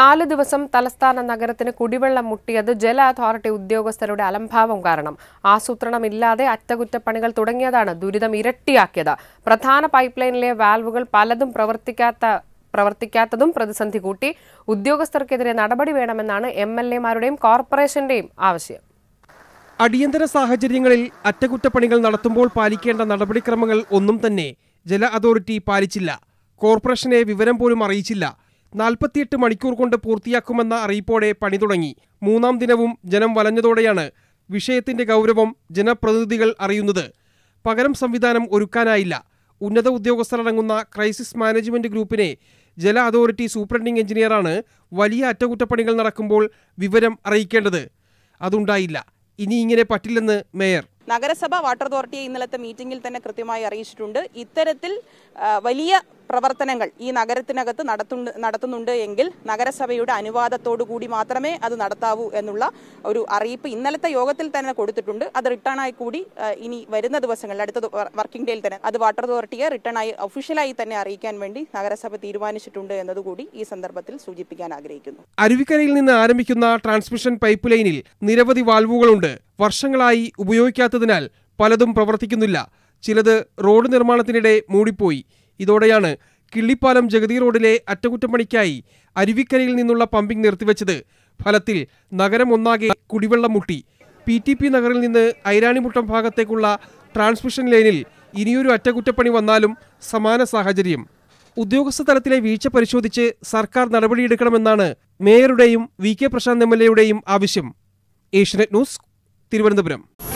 നാല് ദിവസം തലസ്ഥാന നഗരത്തിന് കുടിവെള്ളം മുട്ടിയത് ജല അതോറിറ്റി ഉദ്യോഗസ്ഥരുടെ അലംഭാവം കാരണം ആസൂത്രണമില്ലാതെ അറ്റകുറ്റപ്പണികൾ തുടങ്ങിയതാണ് ദുരിതം ഇരട്ടിയാക്കിയത് പ്രധാന പൈപ്പ് ലൈനിലെ വാൽവുകൾ പലതും പ്രവർത്തിക്കാത്ത പ്രവർത്തിക്കാത്തതും പ്രതിസന്ധി കൂട്ടി ഉദ്യോഗസ്ഥർക്കെതിരെ നടപടി വേണമെന്നാണ് എം എൽ എമാരുടെയും കോർപ്പറേഷന്റെയും ആവശ്യം അടിയന്തര സാഹചര്യങ്ങളിൽ അറ്റകുറ്റപ്പണികൾ നടത്തുമ്പോൾ പാലിക്കേണ്ട നടപടിക്രമങ്ങൾ ഒന്നും തന്നെ ജല അതോറിറ്റി പാലിച്ചില്ല കോർപ്പറേഷനെ വിവരം പോലും അറിയിച്ചില്ല നാൽപ്പത്തിയെട്ട് മണിക്കൂർ കൊണ്ട് പൂർത്തിയാക്കുമെന്ന അറിയിപ്പോടെ പണി തുടങ്ങി മൂന്നാം ദിനവും ജനം വലഞ്ഞതോടെയാണ് വിഷയത്തിന്റെ ഗൗരവം ജനപ്രതിനിധികൾ അറിയുന്നത് പകരം സംവിധാനം ഒരുക്കാനായില്ല ഉന്നത ഉദ്യോഗസ്ഥരടങ്ങുന്ന ക്രൈസിസ് മാനേജ്മെന്റ് ഗ്രൂപ്പിനെ ജല അതോറിറ്റി സൂപ്രണ്ടിംഗ് എഞ്ചിനീയറാണ് വലിയ അറ്റകുറ്റപ്പണികൾ നടക്കുമ്പോൾ വിവരം അറിയിക്കേണ്ടത് അതുണ്ടായില്ല ഇനി ഇങ്ങനെ പറ്റില്ലെന്ന് മേയർ നഗരസഭ വാട്ടർ അതോറിറ്റിയെ ഇന്നലത്തെ മീറ്റിംഗിൽ തന്നെ കൃത്യമായി അറിയിച്ചിട്ടുണ്ട് ഇത്തരത്തിൽ വലിയ പ്രവർത്തനങ്ങൾ ഈ നഗരത്തിനകത്ത് നടത്തു നടത്തുന്നുണ്ട് എങ്കിൽ നഗരസഭയുടെ അനുവാദത്തോടു കൂടി മാത്രമേ അത് നടത്താവൂ എന്നുള്ള ഒരു അറിയിപ്പ് ഇന്നലത്തെ യോഗത്തിൽ തന്നെ കൊടുത്തിട്ടുണ്ട് അത് റിട്ടേണായി കൂടി ഇനി വരുന്ന ദിവസങ്ങളിൽ അടുത്ത വർക്കിംഗ് ഡേയിൽ തന്നെ അത് വാട്ടർ അതോറിറ്റിയെ റിട്ടേണായി ഒഫീഷ്യലായി തന്നെ അറിയിക്കാൻ വേണ്ടി നഗരസഭ തീരുമാനിച്ചിട്ടുണ്ട് എന്നതുകൂടി ഈ സന്ദർഭത്തിൽ സൂചിപ്പിക്കാൻ ആഗ്രഹിക്കുന്നു അരുവിക്കരയിൽ നിന്ന് ആരംഭിക്കുന്ന ട്രാൻസ്മിഷൻ പൈപ്പ് ലൈനിൽ നിരവധി വാൽവുകളുണ്ട് വർഷങ്ങളായി ഉപയോഗിക്കാത്തതിനാൽ പലതും പ്രവർത്തിക്കുന്നില്ല ചിലത് റോഡ് നിർമ്മാണത്തിനിടെ മൂടിപ്പോയി ഇതോടെയാണ് കിള്ളിപ്പാലം ജഗതി റോഡിലെ അറ്റകുറ്റപ്പണിക്കായി അരുവിക്കരയിൽ നിന്നുള്ള പമ്പിംഗ് നിർത്തിവെച്ചത് ഫലത്തിൽ നഗരം ഒന്നാകെ കുടിവെള്ളം മുട്ടി പി ടി പി നഗറിൽ നിന്ന് ഐരാണിമുട്ടം ഭാഗത്തേക്കുള്ള ട്രാൻസ്മിഷൻ ലൈനിൽ ഇനിയൊരു അറ്റകുറ്റപ്പണി വന്നാലും സമാന സാഹചര്യം ഉദ്യോഗസ്ഥ തലത്തിലെ വീഴ്ച പരിശോധിച്ച് സർക്കാർ നടപടിയെടുക്കണമെന്നാണ് മേയറുടെയും വി കെ പ്രശാന്ത് എം എൽ എയുടെയും ആവശ്യം ഏഷ്യനെറ്റ് ന്യൂസ് തിരുവനന്തപുരം